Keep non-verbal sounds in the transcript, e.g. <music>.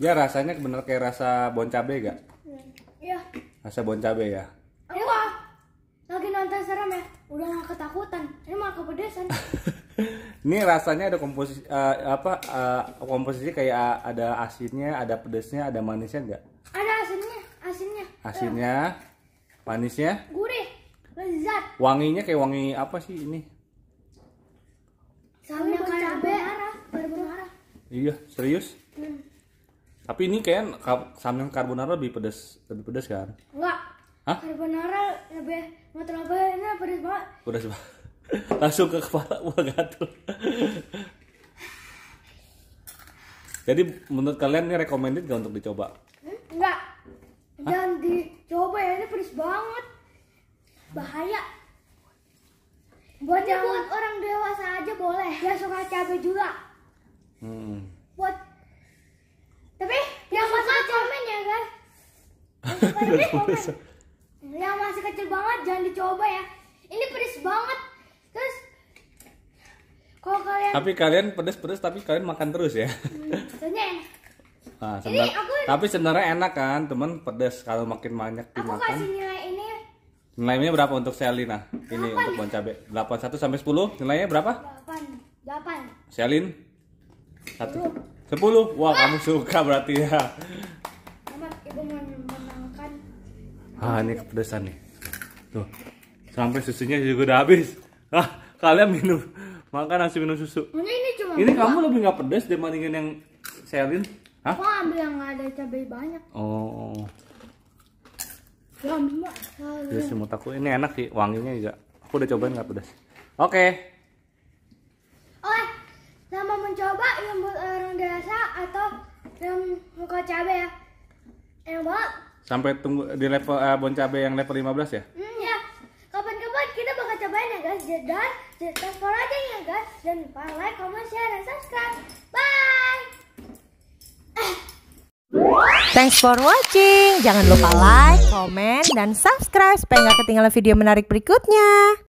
Ya rasanya bener kayak rasa bon cabe gak? Iya. Rasa bon cabe ya? Iya. Ah, lagi nonton serem ya, udah gak ketakutan. Ini malah kepedesan. <laughs> Ini rasanya ada komposisi uh, eh, apa uh, komposisi kayak ada asinnya, ada pedesnya, ada manisnya enggak? Ada asinnya, asinnya. Asinnya, eh. manisnya? Gurih, lezat. Wanginya kayak wangi apa sih ini? Sama bon cabe, merah, merah. Iya, serius? Tapi ini kayak samyang carbonara lebih pedas, lebih pedas kan? Enggak. Hah? Carbonara lebih nggak terlalu ini pedas banget. Pedas banget. <laughs> Langsung ke kepala <laughs> gua gatal. Jadi menurut kalian ini recommended gak untuk dicoba? Hmm? Enggak. Jangan dicoba ya, ini pedas banget. Bahaya. Buat buat orang dewasa aja boleh. Dia suka cabai juga. Hmm. udah yang masih kecil banget jangan dicoba ya ini pedes banget terus kalau kalian tapi kalian pedes-pedes tapi kalian makan terus ya hmm, nah, sebenar, ini aku, tapi sebenarnya enak kan teman pedes kalau makin banyak dimakan aku kasih nilai ini nilainya berapa untuk Selina ini untuk bon cabe 8 1 sampai 10 nilainya berapa 8 8 Selin 1 10 wah, wah kamu suka berarti ya Mama, ibu ah ini kepedesan nih tuh sampai susunya juga udah habis ah kalian minum makan nasi minum susu ini, ini, cuma ini kamu lebih nggak pedes dibandingin yang Selin Hah? Aku ambil yang ada cabai banyak oh ya, ya semut aku ini enak sih wanginya juga aku udah cobain nggak pedas oke okay. oh sama mencoba yang buat orang dewasa atau yang muka cabai ya Sampai tunggu di level uh, bon cabe yang level 15 ya? Hmm, ya. Kapan-kapan kita bakal cobain ya guys. Dan jangan for aja ya guys. Dan lupa like, comment, share, dan subscribe. Bye. <coughs> Thanks for watching. Jangan lupa like, comment, dan subscribe supaya nggak ketinggalan video menarik berikutnya.